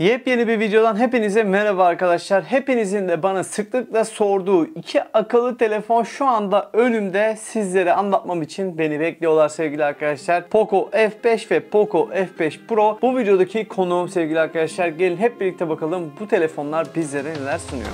Yepyeni bir videodan hepinize merhaba arkadaşlar. Hepinizin de bana sıklıkla sorduğu iki akıllı telefon şu anda önümde sizlere anlatmam için beni bekliyorlar sevgili arkadaşlar. Poco F5 ve Poco F5 Pro bu videodaki konuğum sevgili arkadaşlar. Gelin hep birlikte bakalım bu telefonlar bizlere neler sunuyor.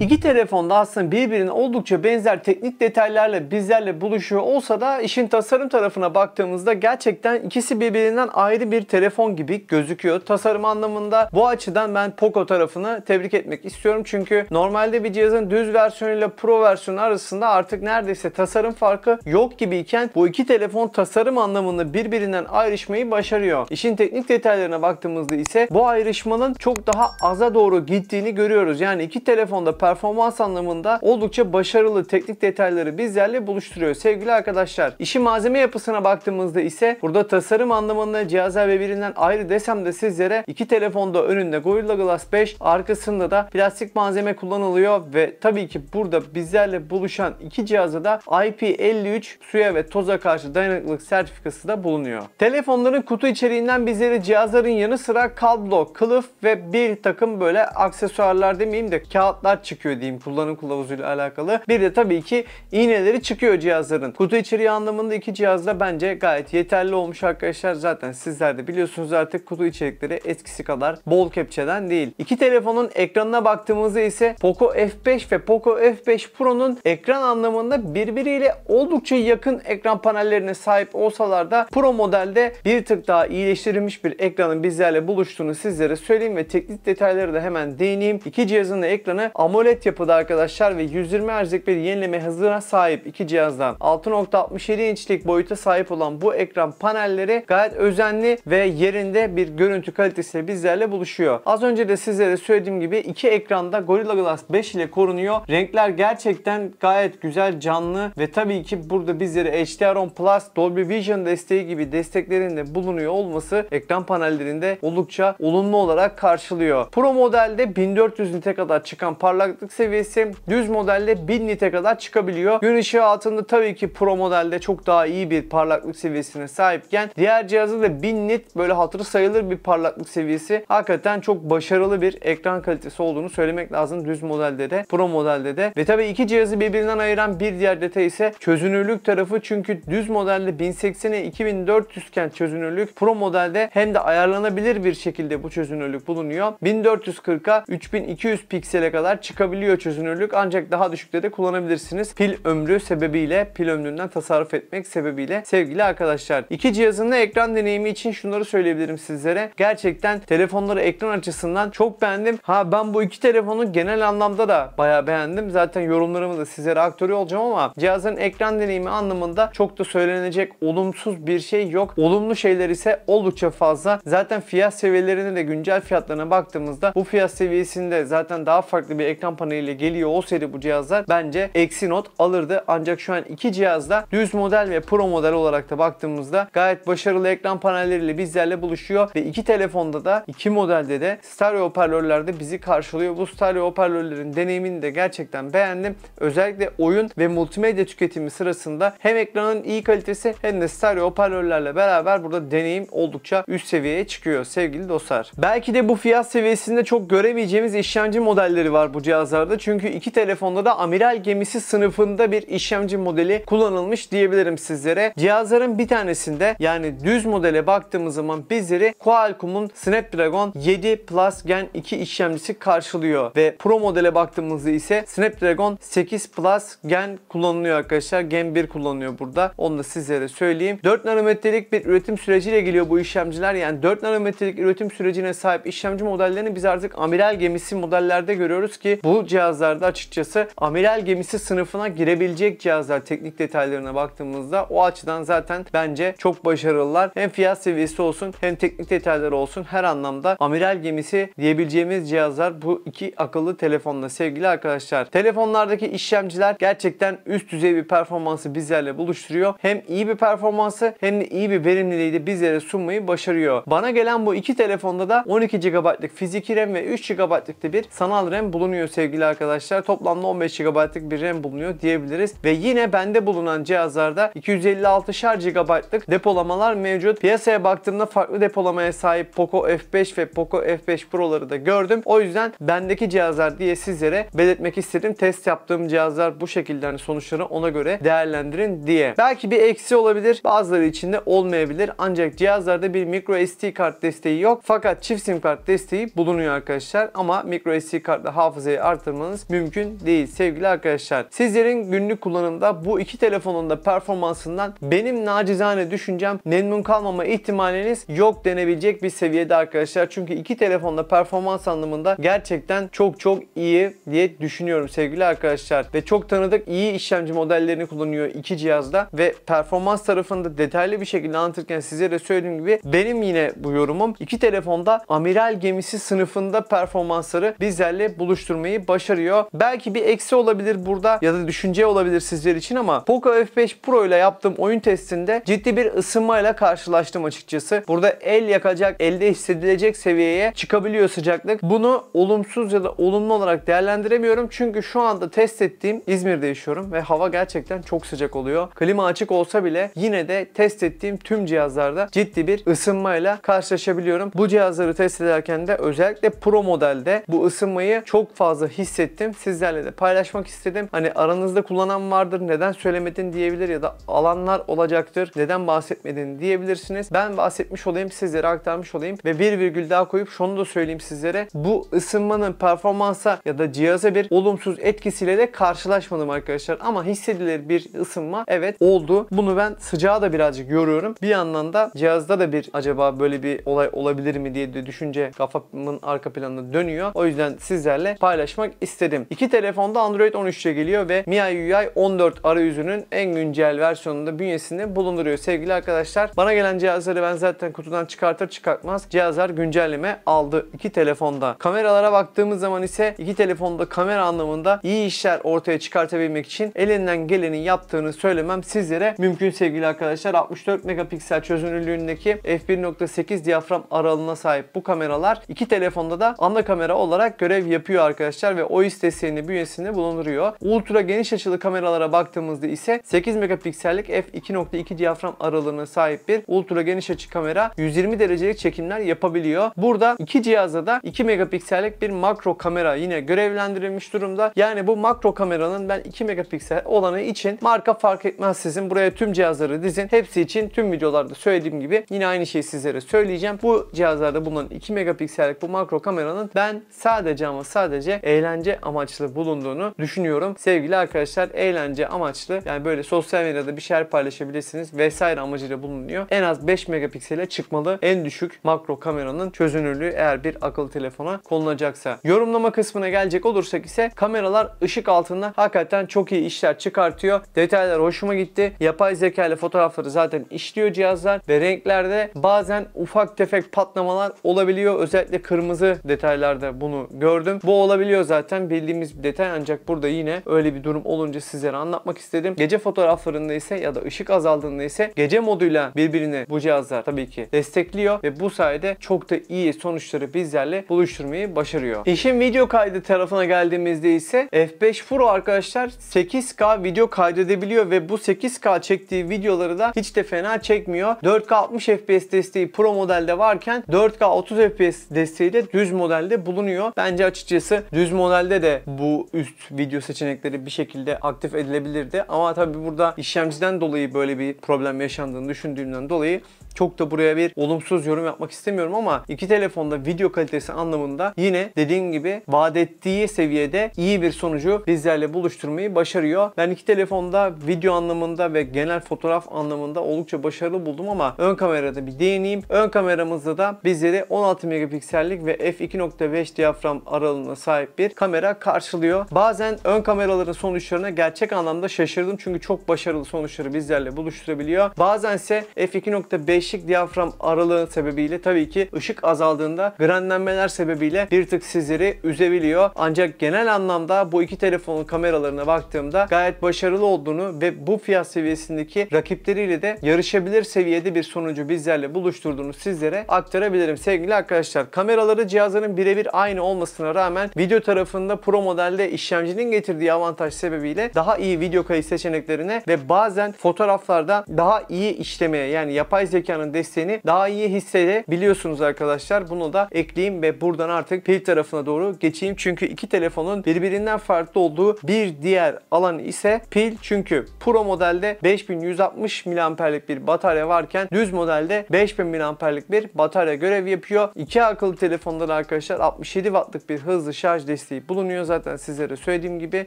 İki telefon da aslında birbirine oldukça benzer teknik detaylarla bizlerle buluşuyor olsa da işin tasarım tarafına baktığımızda gerçekten ikisi birbirinden ayrı bir telefon gibi gözüküyor. Tasarım anlamında bu açıdan ben Poco tarafını tebrik etmek istiyorum. Çünkü normalde bir cihazın düz versiyonuyla Pro versiyonu arasında artık neredeyse tasarım farkı yok gibiyken bu iki telefon tasarım anlamında birbirinden ayrışmayı başarıyor. İşin teknik detaylarına baktığımızda ise bu ayrışmanın çok daha aza doğru gittiğini görüyoruz. Yani iki telefonda performans anlamında oldukça başarılı teknik detayları bizlerle buluşturuyor sevgili arkadaşlar. İşi malzeme yapısına baktığımızda ise burada tasarım anlamında cihazlar birbirinden ayrı desem de sizlere iki telefonda önünde Gorilla Glass 5 arkasında da plastik malzeme kullanılıyor ve tabii ki burada bizlerle buluşan iki cihazda da IP53 suya ve toza karşı dayanıklılık sertifikası da bulunuyor. Telefonların kutu içeriğinden bizlere cihazların yanı sıra kablo, kılıf ve bir takım böyle aksesuarlar demeyeyim de kağıtlar çıkıyor çıkıyor diyeyim kullanım kılavuzuyla alakalı. Bir de tabii ki iğneleri çıkıyor cihazların. Kutu içeriği anlamında iki cihazda bence gayet yeterli olmuş arkadaşlar. Zaten sizler de biliyorsunuz artık kutu içerikleri eskisi kadar bol kepçeden değil. İki telefonun ekranına baktığımızda ise Poco F5 ve Poco F5 Pro'nun ekran anlamında birbiriyle oldukça yakın ekran panellerine sahip olsalar da Pro modelde bir tık daha iyileştirilmiş bir ekranın bizlerle buluştuğunu sizlere söyleyeyim ve teknik detayları da hemen değineyim. İki cihazın da ekranı AMOLED OLED yapıda arkadaşlar ve 120 Hz'lik bir yenileme hızına sahip iki cihazdan 6.67 inçlik boyuta sahip olan bu ekran panelleri gayet özenli ve yerinde bir görüntü kalitesiyle bizlerle buluşuyor. Az önce de sizlere söylediğim gibi iki ekranda Gorilla Glass 5 ile korunuyor. Renkler gerçekten gayet güzel, canlı ve tabii ki burada bizlere HDR10 Plus, Dolby Vision desteği gibi desteklerin de bulunuyor olması ekran panellerinde oldukça olumlu olarak karşılıyor. Pro modelde 1400 nite kadar çıkan parlak dayanıklık seviyesi düz modelde 1000 nite kadar çıkabiliyor. Gün ışığı altında tabii ki Pro modelde çok daha iyi bir parlaklık seviyesine sahipken diğer cihazda da 1000 nit böyle hatırı sayılır bir parlaklık seviyesi. Hakikaten çok başarılı bir ekran kalitesi olduğunu söylemek lazım düz modelde de Pro modelde de. Ve tabii iki cihazı birbirinden ayıran bir diğer detay ise çözünürlük tarafı çünkü düz modelde 1080'e 2400 kent çözünürlük Pro modelde hem de ayarlanabilir bir şekilde bu çözünürlük bulunuyor. 1440'a 3200 piksele kadar çıkabiliyor çıkabiliyor çözünürlük ancak daha düşükte de kullanabilirsiniz. Pil ömrü sebebiyle pil ömründen tasarruf etmek sebebiyle sevgili arkadaşlar. İki cihazın da ekran deneyimi için şunları söyleyebilirim sizlere. Gerçekten telefonları ekran açısından çok beğendim. Ha ben bu iki telefonu genel anlamda da baya beğendim. Zaten yorumlarımı da sizlere aktarıyor olacağım ama cihazın ekran deneyimi anlamında çok da söylenecek olumsuz bir şey yok. Olumlu şeyler ise oldukça fazla. Zaten fiyat seviyelerine de güncel fiyatlarına baktığımızda bu fiyat seviyesinde zaten daha farklı bir ekran yan paneliyle geliyor olsaydı bu cihazlar bence eksi not alırdı. Ancak şu an iki cihazda düz model ve pro model olarak da baktığımızda gayet başarılı ekran panelleriyle bizlerle buluşuyor ve iki telefonda da iki modelde de stereo hoparlörlerde bizi karşılıyor. Bu stereo hoparlörlerin deneyimini de gerçekten beğendim. Özellikle oyun ve multimedya tüketimi sırasında hem ekranın iyi kalitesi hem de stereo hoparlörlerle beraber burada deneyim oldukça üst seviyeye çıkıyor sevgili dostlar. Belki de bu fiyat seviyesinde çok göremeyeceğimiz işlemci modelleri var bu cihaz cihazlarda çünkü iki telefonda da amiral gemisi sınıfında bir işlemci modeli kullanılmış diyebilirim sizlere. Cihazların bir tanesinde yani düz modele baktığımız zaman bizleri Qualcomm'un Snapdragon 7 Plus Gen 2 işlemcisi karşılıyor ve Pro modele baktığımızda ise Snapdragon 8 Plus Gen kullanılıyor arkadaşlar. Gen 1 kullanılıyor burada. Onu da sizlere söyleyeyim. 4 nanometrelik bir üretim süreciyle geliyor bu işlemciler. Yani 4 nanometrelik üretim sürecine sahip işlemci modellerini biz artık amiral gemisi modellerde görüyoruz ki bu cihazlarda açıkçası amiral gemisi sınıfına girebilecek cihazlar teknik detaylarına baktığımızda o açıdan zaten bence çok başarılılar. Hem fiyat seviyesi olsun hem teknik detayları olsun her anlamda amiral gemisi diyebileceğimiz cihazlar bu iki akıllı telefonla sevgili arkadaşlar. Telefonlardaki işlemciler gerçekten üst düzey bir performansı bizlerle buluşturuyor. Hem iyi bir performansı hem de iyi bir verimliliği de bizlere sunmayı başarıyor. Bana gelen bu iki telefonda da 12 GB'lık fiziki RAM ve 3 GB'lık bir sanal RAM bulunuyor sevgili arkadaşlar. Toplamda 15 GB'lık bir RAM bulunuyor diyebiliriz. Ve yine bende bulunan cihazlarda 256 256'şar GB'lık depolamalar mevcut. Piyasaya baktığımda farklı depolamaya sahip Poco F5 ve Poco F5 Pro'ları da gördüm. O yüzden bendeki cihazlar diye sizlere belirtmek istedim. Test yaptığım cihazlar bu şekilde hani sonuçları ona göre değerlendirin diye. Belki bir eksi olabilir. Bazıları içinde olmayabilir. Ancak cihazlarda bir micro SD kart desteği yok. Fakat çift sim kart desteği bulunuyor arkadaşlar. Ama micro SD kartla hafızayı artırmanız mümkün değil sevgili arkadaşlar. Sizlerin günlük kullanımda bu iki telefonun da performansından benim nacizane düşüncem memnun kalmama ihtimaliniz yok denebilecek bir seviyede arkadaşlar. Çünkü iki telefonda performans anlamında gerçekten çok çok iyi diye düşünüyorum sevgili arkadaşlar. Ve çok tanıdık iyi işlemci modellerini kullanıyor iki cihazda ve performans tarafında detaylı bir şekilde anlatırken size de söylediğim gibi benim yine bu yorumum iki telefonda amiral gemisi sınıfında performansları bizlerle buluşturmayı vermeyi başarıyor. Belki bir eksi olabilir burada ya da düşünce olabilir sizler için ama Poco F5 Pro ile yaptığım oyun testinde ciddi bir ısınmayla karşılaştım açıkçası. Burada el yakacak, elde hissedilecek seviyeye çıkabiliyor sıcaklık. Bunu olumsuz ya da olumlu olarak değerlendiremiyorum. Çünkü şu anda test ettiğim İzmir'de yaşıyorum ve hava gerçekten çok sıcak oluyor. Klima açık olsa bile yine de test ettiğim tüm cihazlarda ciddi bir ısınmayla karşılaşabiliyorum. Bu cihazları test ederken de özellikle Pro modelde bu ısınmayı çok fazla fazla hissettim. Sizlerle de paylaşmak istedim. Hani aranızda kullanan vardır. Neden söylemedin diyebilir ya da alanlar olacaktır. Neden bahsetmedin diyebilirsiniz. Ben bahsetmiş olayım. Sizlere aktarmış olayım. Ve bir virgül daha koyup şunu da söyleyeyim sizlere. Bu ısınmanın performansa ya da cihaza bir olumsuz etkisiyle de karşılaşmadım arkadaşlar. Ama hissedilir bir ısınma evet oldu. Bunu ben sıcağı da birazcık görüyorum Bir yandan da cihazda da bir acaba böyle bir olay olabilir mi diye de düşünce kafamın arka planında dönüyor. O yüzden sizlerle paylaşmak çalışmak istedim. İki telefonda Android 13'e geliyor ve MIUI 14 arayüzünün en güncel versiyonunda bünyesinde bulunduruyor sevgili arkadaşlar. Bana gelen cihazları ben zaten kutudan çıkartır çıkartmaz cihazlar güncelleme aldı iki telefonda. Kameralara baktığımız zaman ise iki telefonda kamera anlamında iyi işler ortaya çıkartabilmek için elinden geleni yaptığını söylemem sizlere mümkün sevgili arkadaşlar. 64 megapiksel çözünürlüğündeki f1.8 diyafram aralığına sahip bu kameralar iki telefonda da ana kamera olarak görev yapıyor arkadaşlar ve o istasyonunu bünyesinde bulunduruyor. Ultra geniş açılı kameralara baktığımızda ise 8 megapiksellik f2.2 diyafram aralığına sahip bir ultra geniş açı kamera 120 derecelik çekimler yapabiliyor. Burada iki cihazda da 2 megapiksellik bir makro kamera yine görevlendirilmiş durumda. Yani bu makro kameranın ben 2 megapiksel olanı için marka fark etmez sizin. Buraya tüm cihazları dizin. Hepsi için tüm videolarda söylediğim gibi yine aynı şeyi sizlere söyleyeceğim. Bu cihazlarda bulunan 2 megapiksellik bu makro kameranın ben sadece ama sadece eğlence amaçlı bulunduğunu düşünüyorum. Sevgili arkadaşlar eğlence amaçlı yani böyle sosyal medyada bir şeyler paylaşabilirsiniz vesaire amacıyla bulunuyor. En az 5 megapiksele çıkmalı. En düşük makro kameranın çözünürlüğü eğer bir akıllı telefona konulacaksa. Yorumlama kısmına gelecek olursak ise kameralar ışık altında hakikaten çok iyi işler çıkartıyor. Detaylar hoşuma gitti. Yapay zeka ile fotoğrafları zaten işliyor cihazlar ve renklerde bazen ufak tefek patlamalar olabiliyor. Özellikle kırmızı detaylarda bunu gördüm. Bu olabiliyor oluyor zaten bildiğimiz bir detay ancak burada yine öyle bir durum olunca sizlere anlatmak istedim. Gece fotoğraflarında ise ya da ışık azaldığında ise gece moduyla birbirini bu cihazlar tabii ki destekliyor ve bu sayede çok da iyi sonuçları bizlerle buluşturmayı başarıyor. İşin video kaydı tarafına geldiğimizde ise F5 Pro arkadaşlar 8K video kaydedebiliyor ve bu 8K çektiği videoları da hiç de fena çekmiyor. 4K 60 FPS desteği Pro modelde varken 4K 30 FPS desteği de düz modelde bulunuyor. Bence açıkçası düz düz modelde de bu üst video seçenekleri bir şekilde aktif edilebilirdi. Ama tabii burada işlemciden dolayı böyle bir problem yaşandığını düşündüğümden dolayı çok da buraya bir olumsuz yorum yapmak istemiyorum ama iki telefonda video kalitesi anlamında yine dediğim gibi vaat ettiği seviyede iyi bir sonucu bizlerle buluşturmayı başarıyor. Ben iki telefonda video anlamında ve genel fotoğraf anlamında oldukça başarılı buldum ama ön kamerada bir değineyim. Ön kameramızda da bizleri 16 megapiksellik ve f2.5 diyafram aralığına sahip bir kamera karşılıyor. Bazen ön kameraların sonuçlarına gerçek anlamda şaşırdım çünkü çok başarılı sonuçları bizlerle buluşturabiliyor. Bazense f2.5 eşik diyafram aralığı sebebiyle tabii ki ışık azaldığında grenlenmeler sebebiyle bir tık sizleri üzebiliyor. Ancak genel anlamda bu iki telefonun kameralarına baktığımda gayet başarılı olduğunu ve bu fiyat seviyesindeki rakipleriyle de yarışabilir seviyede bir sonucu bizlerle buluşturduğunu sizlere aktarabilirim. Sevgili arkadaşlar kameraları cihazların birebir aynı olmasına rağmen video tarafında pro modelde işlemcinin getirdiği avantaj sebebiyle daha iyi video kayıt seçeneklerine ve bazen fotoğraflarda daha iyi işlemeye yani yapay zeka Nokia'nın desteğini daha iyi hissedebiliyorsunuz arkadaşlar. Bunu da ekleyeyim ve buradan artık pil tarafına doğru geçeyim. Çünkü iki telefonun birbirinden farklı olduğu bir diğer alan ise pil. Çünkü Pro modelde 5160 mAh'lik bir batarya varken düz modelde 5000 mAh'lik bir batarya görev yapıyor. İki akıllı telefonda da arkadaşlar 67 wattlık bir hızlı şarj desteği bulunuyor. Zaten sizlere söylediğim gibi.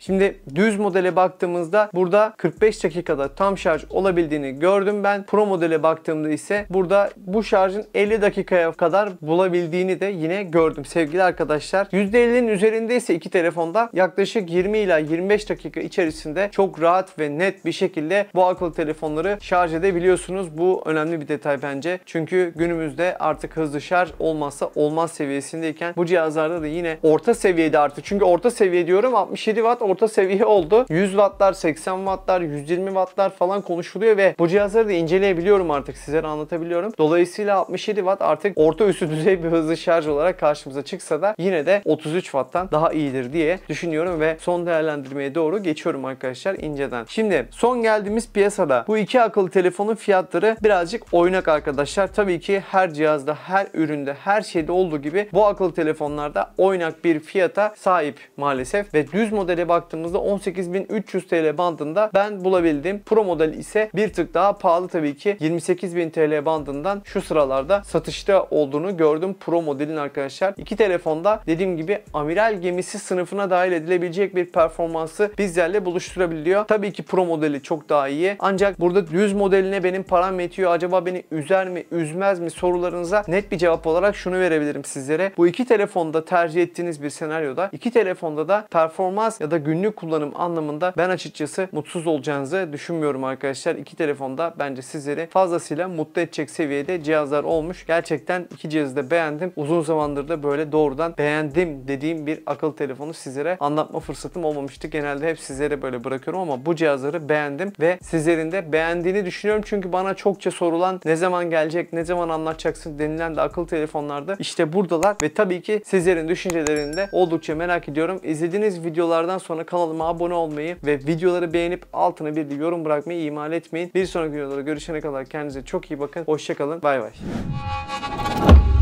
Şimdi düz modele baktığımızda burada 45 dakikada tam şarj olabildiğini gördüm ben. Pro modele baktığımda ise ise burada bu şarjın 50 dakikaya kadar bulabildiğini de yine gördüm sevgili arkadaşlar. %50'nin üzerindeyse iki telefonda yaklaşık 20 ila 25 dakika içerisinde çok rahat ve net bir şekilde bu akıllı telefonları şarj edebiliyorsunuz. Bu önemli bir detay bence. Çünkü günümüzde artık hızlı şarj olmazsa olmaz seviyesindeyken bu cihazlarda da yine orta seviyede artık. Çünkü orta seviye diyorum 67 watt orta seviye oldu. 100 wattlar, 80 wattlar, 120 wattlar falan konuşuluyor ve bu cihazları da inceleyebiliyorum artık. Sizlere anlatabiliyorum. Dolayısıyla 67 Watt artık orta üstü düzey bir hızlı şarj olarak karşımıza çıksa da yine de 33 Watt'tan daha iyidir diye düşünüyorum ve son değerlendirmeye doğru geçiyorum arkadaşlar inceden. Şimdi son geldiğimiz piyasada bu iki akıllı telefonun fiyatları birazcık oynak arkadaşlar. Tabii ki her cihazda, her üründe, her şeyde olduğu gibi bu akıllı telefonlarda oynak bir fiyata sahip maalesef ve düz modele baktığımızda 18.300 TL bandında ben bulabildim. Pro model ise bir tık daha pahalı tabii ki 28.000 TL TL bandından şu sıralarda satışta olduğunu gördüm. Pro modelin arkadaşlar. iki telefonda dediğim gibi amiral gemisi sınıfına dahil edilebilecek bir performansı bizlerle buluşturabiliyor. Tabii ki Pro modeli çok daha iyi. Ancak burada düz modeline benim param yetiyor. Acaba beni üzer mi, üzmez mi sorularınıza net bir cevap olarak şunu verebilirim sizlere. Bu iki telefonda tercih ettiğiniz bir senaryoda iki telefonda da performans ya da günlük kullanım anlamında ben açıkçası mutsuz olacağınızı düşünmüyorum arkadaşlar. İki telefonda bence sizleri fazlasıyla mutlu mutlu edecek seviyede cihazlar olmuş. Gerçekten iki cihazı da beğendim. Uzun zamandır da böyle doğrudan beğendim dediğim bir akıllı telefonu sizlere anlatma fırsatım olmamıştı. Genelde hep sizlere böyle bırakıyorum ama bu cihazları beğendim ve sizlerin de beğendiğini düşünüyorum. Çünkü bana çokça sorulan ne zaman gelecek, ne zaman anlatacaksın denilen de akıllı telefonlarda işte buradalar ve tabii ki sizlerin düşüncelerini de oldukça merak ediyorum. İzlediğiniz videolardan sonra kanalıma abone olmayı ve videoları beğenip altına bir yorum bırakmayı ihmal etmeyin. Bir sonraki videolarda görüşene kadar kendinize çok iyi bakın bakın. Hoşçakalın. Bay bay.